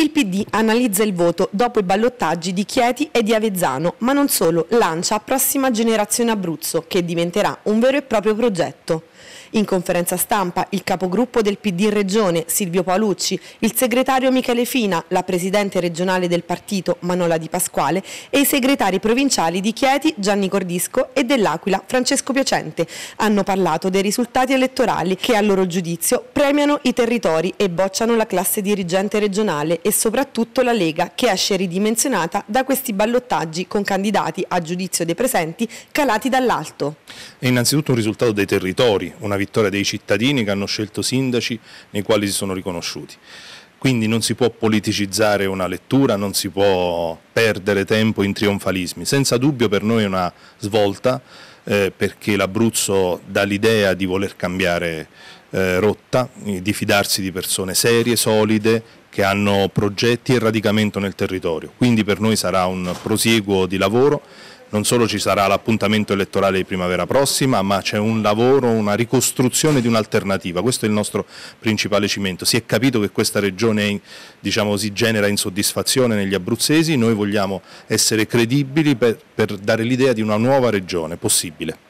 Il PD analizza il voto dopo i ballottaggi di Chieti e di Avezzano, ma non solo, lancia Prossima Generazione Abruzzo, che diventerà un vero e proprio progetto. In conferenza stampa il capogruppo del PD in Regione Silvio Paolucci, il segretario Michele Fina, la presidente regionale del partito Manola Di Pasquale e i segretari provinciali di Chieti Gianni Cordisco e dell'Aquila Francesco Piacente hanno parlato dei risultati elettorali che a loro giudizio premiano i territori e bocciano la classe dirigente regionale e soprattutto la Lega che esce ridimensionata da questi ballottaggi con candidati a giudizio dei presenti calati dall'alto. È innanzitutto un risultato dei territori, una vittoria dei cittadini che hanno scelto sindaci nei quali si sono riconosciuti. Quindi non si può politicizzare una lettura, non si può perdere tempo in trionfalismi. Senza dubbio per noi è una svolta eh, perché l'Abruzzo dà l'idea di voler cambiare eh, rotta, eh, di fidarsi di persone serie, solide, che hanno progetti e radicamento nel territorio. Quindi per noi sarà un prosieguo di lavoro, non solo ci sarà l'appuntamento elettorale di primavera prossima, ma c'è un lavoro, una ricostruzione di un'alternativa. Questo è il nostro principale cimento. Si è capito che questa regione diciamo così, genera insoddisfazione negli abruzzesi, noi vogliamo essere credibili per, per dare l'idea di una nuova regione possibile.